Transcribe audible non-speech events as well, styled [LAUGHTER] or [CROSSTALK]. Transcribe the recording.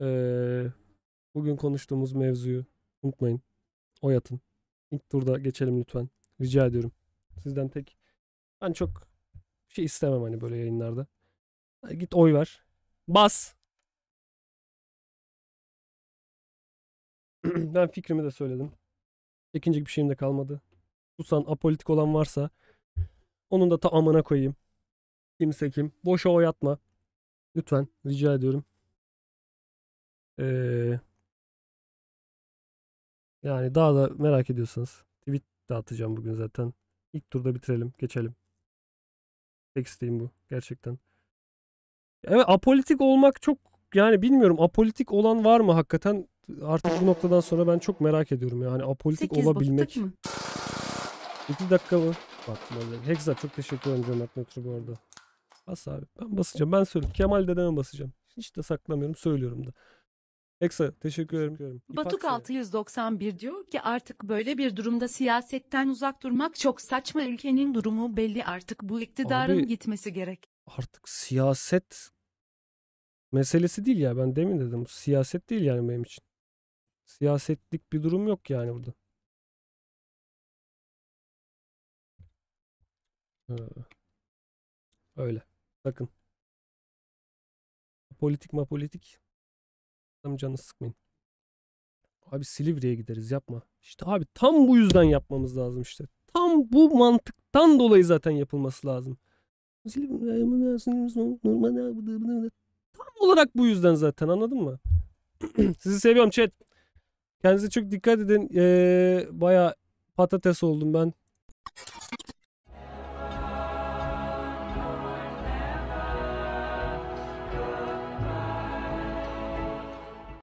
Ee, bugün konuştuğumuz mevzuyu unutmayın. Oy atın. İlk turda geçelim lütfen. Rica ediyorum. Sizden tek ben çok şey istemem hani böyle yayınlarda. Git oy ver. Bas. [CLEARS THROAT] ben fikrimi de söyledim. Çekinecek bir şeyim de kalmadı. Susan apolitik olan varsa onun da ta amına koyayım. Kimse kim. Boşa oy atma. Lütfen rica ediyorum. Ee, yani daha da merak ediyorsanız tweet de atacağım bugün zaten. İlk turda bitirelim. Geçelim. Tek isteğim bu. Gerçekten. Evet apolitik olmak çok yani bilmiyorum apolitik olan var mı hakikaten artık bu noktadan sonra ben çok merak ediyorum yani apolitik 8 olabilmek. Mı? 2 dakika mı? Bak Hexa çok teşekkür ederim Cömert Nötrü bu arada. Bas abi. Ben basacağım. Ben söylüyorum. Kemal dedeme basacağım. Hiç de saklamıyorum. Söylüyorum da. Eksa teşekkür ederim. Batuk 691 diyor ki artık böyle bir durumda siyasetten uzak durmak çok saçma ülkenin durumu belli artık bu iktidarın Abi, gitmesi gerek. Artık siyaset meselesi değil ya ben demin dedim siyaset değil yani benim için. Siyasetlik bir durum yok yani burada. Ee, öyle. Bakın Politik ma politik. Adamın canını sıkmayın. Abi Silivri'ye gideriz yapma. İşte abi tam bu yüzden yapmamız lazım işte. Tam bu mantıktan dolayı zaten yapılması lazım. Tam olarak bu yüzden zaten anladın mı? [CLEARS THROAT] Sizi seviyorum chat. Kendinize çok dikkat edin. Ee, Baya patates oldum ben.